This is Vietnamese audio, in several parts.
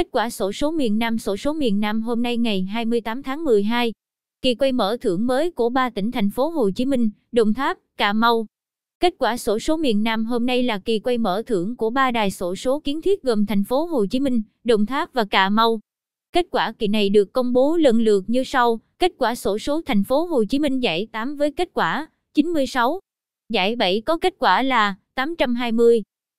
Kết quả sổ số miền Nam Sổ số miền Nam hôm nay ngày 28 tháng 12 Kỳ quay mở thưởng mới của ba tỉnh thành phố Hồ Chí Minh, Đồng Tháp, Cà Mau Kết quả sổ số miền Nam hôm nay là kỳ quay mở thưởng của ba đài sổ số kiến thiết gồm thành phố Hồ Chí Minh, Đồng Tháp và Cà Mau. Kết quả kỳ này được công bố lần lượt như sau: kết quả sổ số thành phố Hồ Chí Minh giải 8 với kết quả 96, giải 7 có kết quả là 820.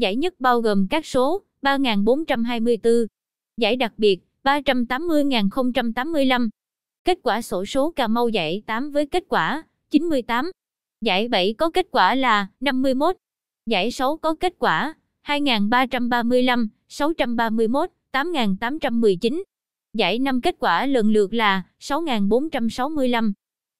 Giải nhất bao gồm các số 3.424, giải đặc biệt 380.085, kết quả sổ số Cà Mau giải 8 với kết quả 98, giải 7 có kết quả là 51, giải 6 có kết quả 2.335, 631, 8.819. Giải 5 kết quả lần lượt là 6.465.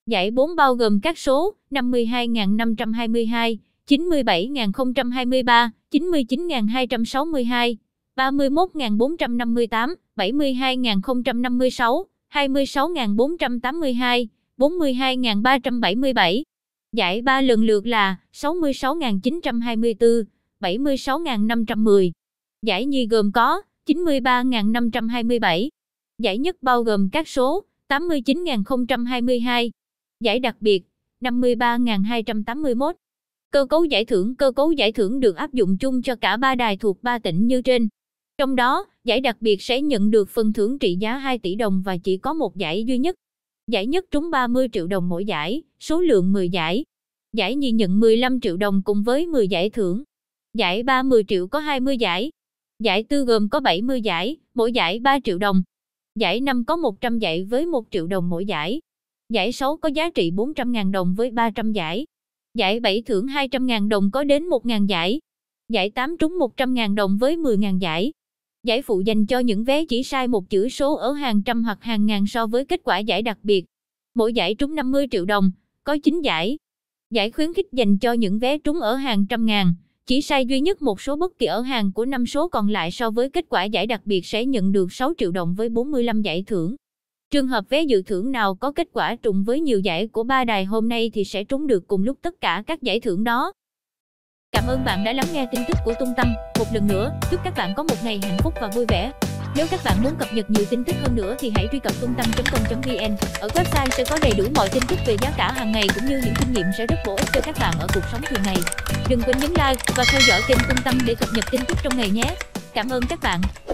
Giải 4 bao gồm các số 52.522, 97.023, 99.262, 31.458, 72.056, 26.482, 42.377. Giải ba lần lượt là 66.924, 76.510. Giải nhi gồm có 93.527. Giải nhất bao gồm các số 89.022. Giải đặc biệt 53.281. Cơ cấu giải thưởng Cơ cấu giải thưởng được áp dụng chung cho cả ba đài thuộc ba tỉnh như trên. Trong đó, giải đặc biệt sẽ nhận được phần thưởng trị giá 2 tỷ đồng và chỉ có một giải duy nhất. Giải nhất trúng 30 triệu đồng mỗi giải, số lượng 10 giải. Giải nhì nhận 15 triệu đồng cùng với 10 giải thưởng. Giải 30 triệu có 20 giải. Giải tư gồm có 70 giải, mỗi giải 3 triệu đồng. Giải năm có 100 giải với 1 triệu đồng mỗi giải. Giải 6 có giá trị 400.000 đồng với 300 giải. Giải 7 thưởng 200.000 đồng có đến 1.000 giải. Giải 8 trúng 100.000 đồng với 10.000 giải. Giải phụ dành cho những vé chỉ sai một chữ số ở hàng trăm hoặc hàng ngàn so với kết quả giải đặc biệt. Mỗi giải trúng 50 triệu đồng, có 9 giải. Giải khuyến khích dành cho những vé trúng ở hàng trăm ngàn, chỉ sai duy nhất một số bất kỳ ở hàng của năm số còn lại so với kết quả giải đặc biệt sẽ nhận được 6 triệu đồng với 45 giải thưởng. Trường hợp vé dự thưởng nào có kết quả trùng với nhiều giải của ba đài hôm nay thì sẽ trúng được cùng lúc tất cả các giải thưởng đó. Cảm ơn bạn đã lắng nghe tin tức của Tung Tăng. Một lần nữa, chúc các bạn có một ngày hạnh phúc và vui vẻ. Nếu các bạn muốn cập nhật nhiều tin tức hơn nữa thì hãy truy cập tung com vn Ở website sẽ có đầy đủ mọi tin tức về giá cả hàng ngày cũng như những kinh nghiệm sẽ rất bổ ích cho các bạn ở cuộc sống thường ngày. Đừng quên nhấn like và theo dõi kênh Tung Tăng để cập nhật tin tức trong ngày nhé. Cảm ơn các bạn.